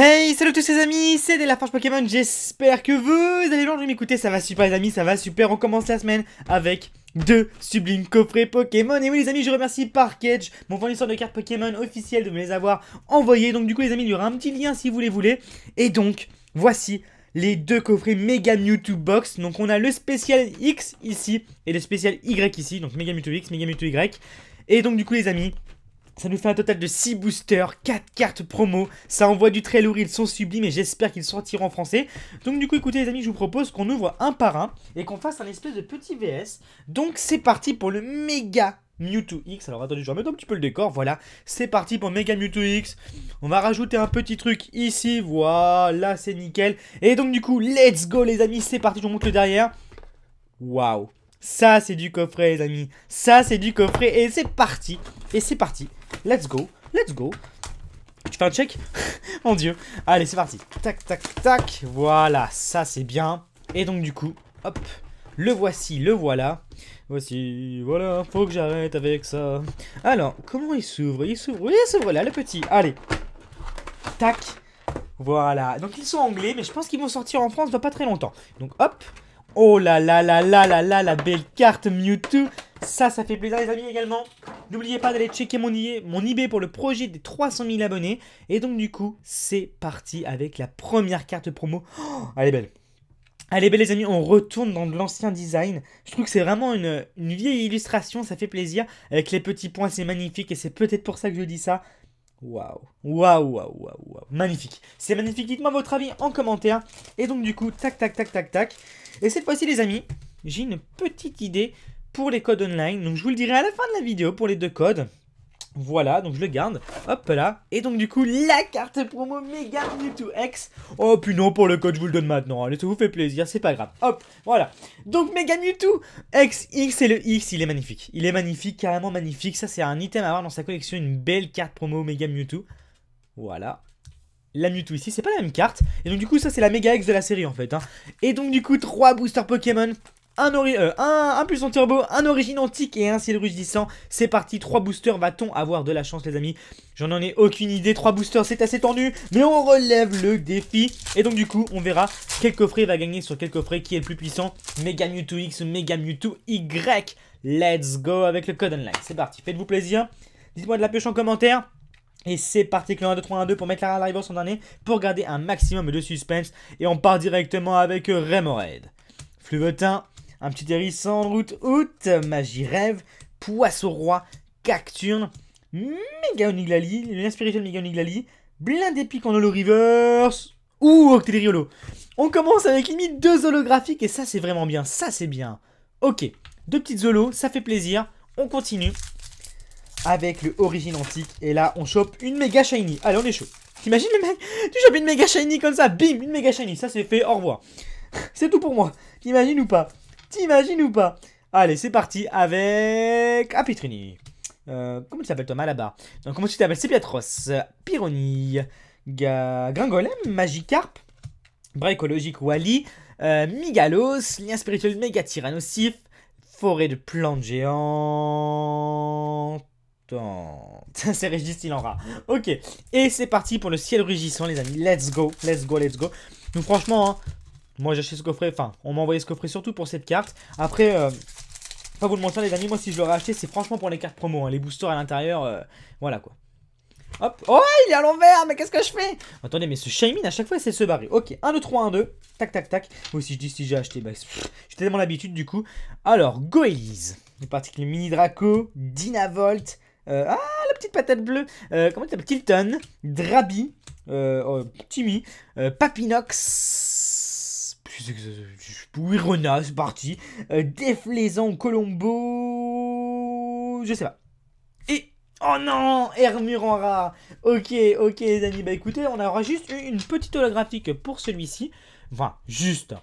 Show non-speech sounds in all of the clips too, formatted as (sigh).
Hey, salut à tous les amis, c'est la Pokémon, j'espère que vous allez bien, je vais m'écouter, ça va super les amis, ça va super, on commence la semaine avec deux sublimes coffrets Pokémon. Et oui les amis, je remercie Parkedge, mon fournisseur de cartes Pokémon officiel de me les avoir envoyés. Donc du coup les amis, il y aura un petit lien si vous les voulez. Et donc, voici les deux coffrets Mega Mewtwo Box. Donc on a le spécial X ici et le spécial Y ici, donc Mega Mewtwo X, Mega Mewtwo Y. Et donc du coup les amis, ça nous fait un total de 6 boosters, 4 cartes promo. Ça envoie du très lourd, ils sont sublimes et j'espère qu'ils sortiront en français. Donc du coup, écoutez les amis, je vous propose qu'on ouvre un par un et qu'on fasse un espèce de petit VS. Donc c'est parti pour le méga Mewtwo X. Alors attendez, je remettre un petit peu le décor. Voilà, c'est parti pour Mega Mewtwo X. On va rajouter un petit truc ici. Voilà, c'est nickel. Et donc du coup, let's go les amis, c'est parti. Je vous montre le derrière. Waouh, ça c'est du coffret les amis. Ça c'est du coffret et c'est parti. Et c'est parti. Let's go. Let's go. Tu fais un check (laughs) Mon dieu. Allez, c'est parti. Tac, tac, tac. Voilà, ça c'est bien. Et donc du coup, hop, le voici, le voilà. Voici, voilà, faut que j'arrête avec ça. Alors, comment il s'ouvre Il s'ouvre, il s'ouvre là, le petit. Allez. Tac. Voilà. Donc ils sont anglais, mais je pense qu'ils vont sortir en France dans pas très longtemps. Donc hop. Oh là là là là là là, la belle carte Mewtwo. Ça, ça fait plaisir les amis également. N'oubliez pas d'aller checker mon, mon eBay pour le projet des 300 000 abonnés. Et donc du coup, c'est parti avec la première carte promo. Allez oh, belle. Allez, belle les amis, on retourne dans de l'ancien design. Je trouve que c'est vraiment une, vieille illustration, ça fait plaisir. Avec les petits points, c'est magnifique et c'est peut-être pour ça que je dis ça. Waouh, waouh, waouh, waouh, magnifique. C'est magnifique, dites-moi votre avis en commentaire. Et donc, du coup, tac, tac, tac, tac, tac. Et cette fois-ci, les amis, j'ai une petite idée pour les codes online. Donc je vous le dirai à la fin de la vidéo pour les deux codes. Voilà, donc je le garde. Hop là. Et donc du coup, la carte promo Mega Mewtwo X. Oh puis non, pour le code, je vous le donne maintenant. Allez, ça vous fait plaisir, c'est pas grave. Hop, voilà. Donc Mega Mewtwo X, X et le X, il est magnifique. Il est magnifique, carrément magnifique. Ça, c'est un item à avoir dans sa collection, une belle carte promo Mega Mewtwo. Voilà la Mewtwo ici, c'est pas la même carte. Et donc du coup ça c'est la Mega X de la série en fait. Hein. Et donc du coup 3 boosters Pokémon euh, un, puissant un, turbo, un origine antique et un ciel rugissant. C'est parti, 3 boosters, va-t-on avoir de la chance les amis J'en ai aucune idée, 3 boosters c'est assez tendu, mais on relève le défi. Et donc du coup, on verra quel coffret va gagner sur quel coffret, qui est le plus puissant, Mega Mewtwo X, Mega Mewtwo Y. Let's go avec le code online, c'est parti, faites-vous plaisir. Dites-moi de la pêche en commentaire. Et c'est parti, Le 1, 2, 3, 1, 2 pour mettre la live en dernier pour garder un maximum de suspense. Et on part directement avec Remoraid. Fluvetin, un petit hérisson, route août, magie rêve, poisson roi, cacturne, méga oniglali, l'inspiration méga oniglali, Blindé pique en holo reverse, ou Octéliriolo. On commence avec limite deux holographiques et ça c'est vraiment bien, ça c'est bien. Ok, deux petites zolos, ça fait plaisir, on continue avec le origine antique et là on chope une méga shiny. Allez on est chaud. T'imagines le mec (laughs) Tu chopes une méga shiny comme ça, bim, une méga shiny, ça c'est fait, au revoir. (laughs) c'est tout pour moi, t'imagines ou pas T'imagines ou pas Allez, c'est parti avec. Capitrini. Euh, comment tu t'appelles Thomas là-bas Donc, comment tu t'appelles C'est Piatros, Pyroni, Gringolem, Magikarp, écologique Wally, euh, Migalos, Lien spirituel Méga Tyrannosif, Forêt de plantes géantes. (laughs) c'est Régis, il en rat. Ok, et c'est parti pour le ciel rugissant, les amis. Let's go, let's go, let's go. Donc, franchement, hein, moi, j'ai acheté ce coffret. Enfin, on m'a envoyé ce coffret surtout pour cette carte. Après, euh, pas vous le montrer les amis, moi, si je l'aurais acheté, c'est franchement pour les cartes promo. Hein, les boosters à l'intérieur, euh, voilà quoi. Hop. Oh, il est à l'envers, mais qu'est-ce que je fais Attendez, mais ce Shaymin, à chaque fois, c'est se barrer. Ok, 1, 2, 3, 1, 2. Tac, tac, tac. Moi aussi, je dis si j'ai acheté. Bah, j'ai tellement l'habitude, du coup. Alors, que Les particules Mini Draco, Dinavolt. Euh, ah, la petite patate bleue. Euh, comment tu t'appelles Tilton, Drabi, oh, Timmy, Papinox je parti. Euh, Colombo. Je sais pas. Et. Oh non rare. Ok, ok, les amis. Bah écoutez, on aura juste une petite holographique pour celui-ci. Enfin, juste.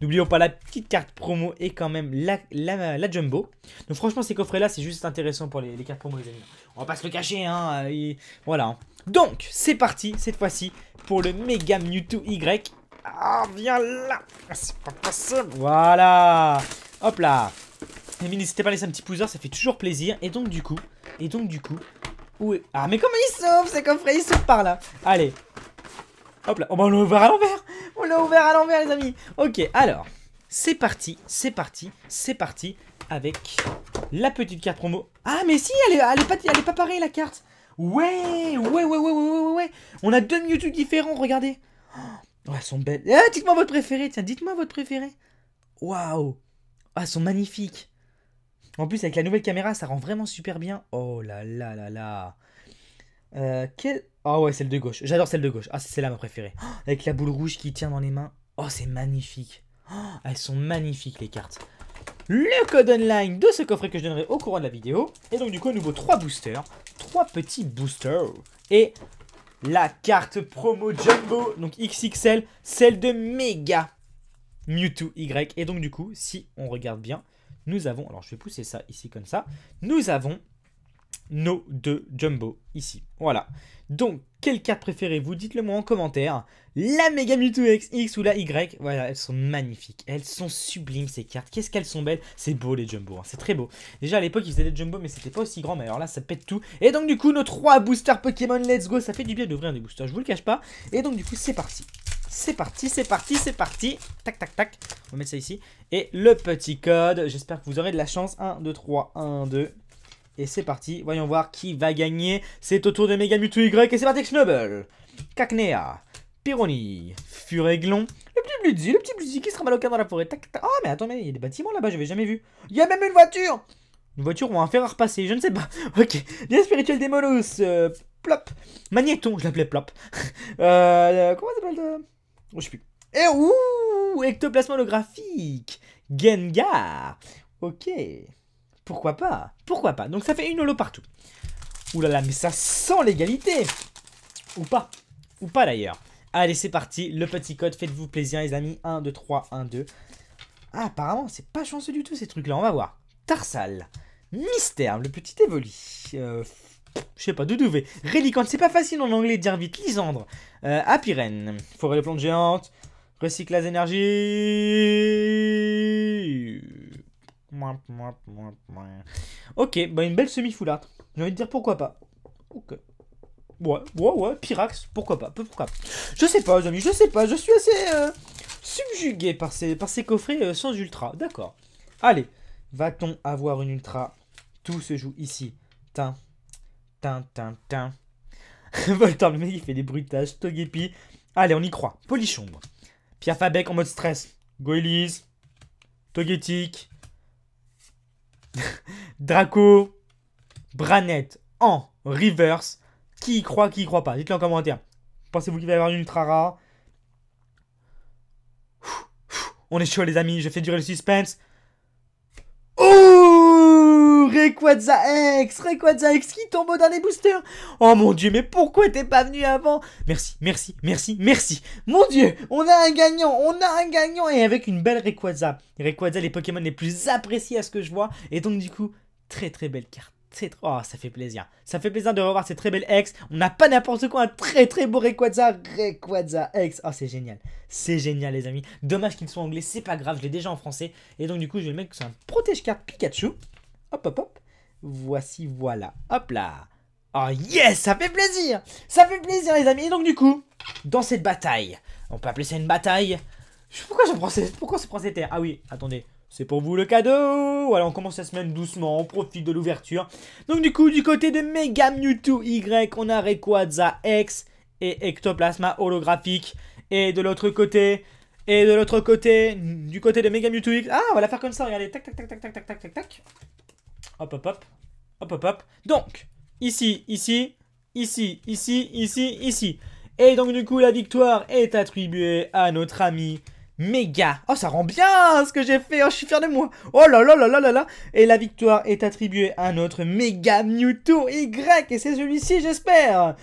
N'oublions pas la petite carte promo et quand même la, la, jumbo. Donc franchement, ces coffrets-là, c'est juste intéressant pour les, cartes promo, les amis. On va pas se le cacher, hein. Euh, voilà. Donc, c'est parti, cette fois-ci, pour le Mega Mewtwo Y. Ah, viens là ah, C'est pas possible Voilà Hop là Les n'hésitez pas à laisser un petit pouce ça fait toujours plaisir. Et donc, du coup, et donc, du coup... Ah, mais comment il sauve C'est comme frère, il sauve par là Allez Hop là, oh, bah, on l'a ouvert à l'envers On l'a ouvert à l'envers, les amis Ok, alors, c'est parti, c'est parti, c'est parti avec la petite carte promo. Ah, mais si, elle est, pas, elle est pas pareille, la carte Ouais, ouais, ouais, ouais, ouais, ouais, ouais. On a deux Mewtwo différents, regardez. Oh, ah, elles sont belles. Eh, dites-moi votre préféré, tiens, dites-moi votre préféré. Waouh Ah, elles sont magnifiques. En plus, avec la nouvelle caméra, ça rend vraiment super bien. Oh là là là là. Euh, quelle... Ah oh, ouais, celle de gauche. J'adore celle de gauche. Ah, c'est celle-là ma préférée. Oh, avec la boule rouge qui tient dans les mains. Oh, c'est magnifique. Oh, elles sont magnifiques, les cartes. Le code online de ce coffret que je donnerai au courant de la vidéo. Et donc, du coup, nouveau, 3 boosters. Trois petits boosters. Et la carte promo Jumbo, donc XXL, celle de Mega Mewtwo Y. Et donc du coup, si on regarde bien, nous avons, alors je vais pousser ça ici comme ça, nous avons nos deux Jumbo ici. Voilà. Donc, quelle carte préférez-vous Dites-le moi en commentaire. La Mega Mewtwo XX ou la Y. Voilà, elles sont magnifiques. Elles sont sublimes ces cartes. Qu'est-ce qu'elles sont belles. C'est beau les Jumbo. Hein. C'est très beau. Déjà à l'époque, ils faisaient des Jumbo, mais c'était pas aussi grand. Mais alors là, ça pète tout. Et donc, du coup, nos trois boosters Pokémon Let's Go. Ça fait du bien d'ouvrir des boosters. Je vous le cache pas. Et donc, du coup, c'est parti. C'est parti, c'est parti, c'est parti. Tac, tac, tac. On va mettre ça ici. Et le petit code. J'espère que vous aurez de la chance. 1, 2, 3, 1, 2. Et c'est parti, voyons voir qui va gagner. C'est au tour de Mega Y et c'est parti Snubble Cacnea, Pyroni, Furéglon, le petit Bludzi, le petit Bludzi qui sera mal dans la forêt. Oh mais attendez, mais il y a des bâtiments là-bas, je n'avais jamais vu. Il y a même une voiture Une voiture ou un fer à repasser, je ne sais pas. (laughs) Ok, bien spirituel des euh, Plop, Magnéton, je l'appelais Plop. (laughs) euh, comment ça s'appelle oh, Je sais plus. Et eh, ouh Ectoplasme Gengar Ok pourquoi pas Pourquoi pas Donc ça fait une holo partout. Ouh là là, mais ça sent l'égalité Ou pas Ou pas d'ailleurs. Allez, c'est parti, le petit code, faites-vous plaisir les amis. 1, 2, 3, 1, 2. Ah, apparemment, c'est pas chanceux du tout ces trucs-là, on va voir. Tarsal, Mystère, le petit évoli. Euh, je sais pas, Doudouvé, Rélicante, c'est pas facile en anglais de dire vite, Lisandre, euh, Apirène, Forêt de plantes géantes, Recyclage énergie... Ok, bah une belle semi-foulard. J'ai envie de dire pourquoi pas. Ok. Ouais, ouais, ouais, Pyrax, pourquoi pas, pourquoi pas. Je sais pas, les amis, je sais pas, je suis assez euh, subjugué par ces, par ces coffrets euh, sans ultra, d'accord. Allez, va-t-on avoir une ultra Tout se joue ici. Tin, tin, tin, tin. (laughs) Voltaire, le mec, il fait des bruitages, Togepi. Allez, on y croit. Polichombre. Pierre Fabec en mode stress. Goélise, Togetic. Draco Branette en reverse. Qui y croit, qui y croit pas Dites-le en commentaire. Pensez-vous qu'il va y avoir une ultra rare On est chaud les amis, je fais durer le suspense. Oh Requaza X Rayquaza X qui tombe dans les boosters. Oh mon dieu, mais pourquoi t'es pas venu avant Merci, merci, merci, merci Mon dieu, on a un gagnant, on a un gagnant Et avec une belle Requaza. Rayquaza, les Pokémon les plus appréciés à ce que je vois. Et donc du coup, très très belle carte. Oh, ça fait plaisir. Ça fait plaisir de revoir ces très belles ex. On n'a pas n'importe quoi, un très très beau Rayquaza. Rayquaza ex. Oh, c'est génial. C'est génial, les amis. Dommage qu'ils soient anglais, c'est pas grave, je l'ai déjà en français. Et donc, du coup, je vais le mettre sur un protège-carte Pikachu. Hop, hop, hop. Voici, voilà. Hop là. Oh yes, ça fait plaisir Ça fait plaisir, les amis. Et donc, du coup, dans cette bataille, on peut appeler ça une bataille. Pourquoi je prends, ces... Pourquoi je Ah oui, attendez. C'est pour vous le cadeau Alors on commence la semaine doucement, on profite de l'ouverture. Donc du coup, du côté de Mega Mewtwo Y, on a Requaza X et Ectoplasma holographique. Et de l'autre côté, et de l'autre côté, du côté de Mega Mewtwo X... Ah, on va la faire comme ça, regardez. tac, tac, tac, tac, tac, tac, tac, tac. Hop, hop, hop. Hop, hop, hop. Donc, ici, ici, ici, ici, ici, ici. Et donc du coup, la victoire est attribuée à notre ami méga. Oh, ça rend bien hein, ce que j'ai fait. Hein, je suis fier de moi. Oh là là là là là là. Et la victoire est attribuée à notre méga Mewtwo Y. Et c'est celui-ci, j'espère.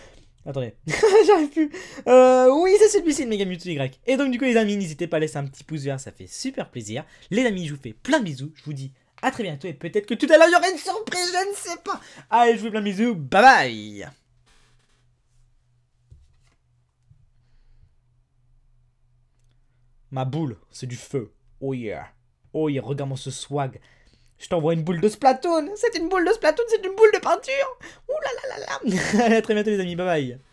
Attendez, (laughs) j'arrive plus. Euh, oui, c'est celui-ci, le méga Mewtwo Y. Et donc, du coup, les amis, n'hésitez pas à laisser un petit pouce vert, ça fait super plaisir. Les amis, je vous fais plein de bisous. Je vous dis à très bientôt. Et peut-être que tout à l'heure, il y aura une surprise, je ne sais pas. Allez, je vous fais plein de bisous. Bye bye. Ma boule, c'est du feu. Oh yeah. Oh yeah, regarde-moi ce swag. Je t'envoie une boule de Splatoon. C'est une boule de Splatoon, c'est une boule de peinture. Ouh là là là là. (laughs) Très bientôt les amis, bye bye.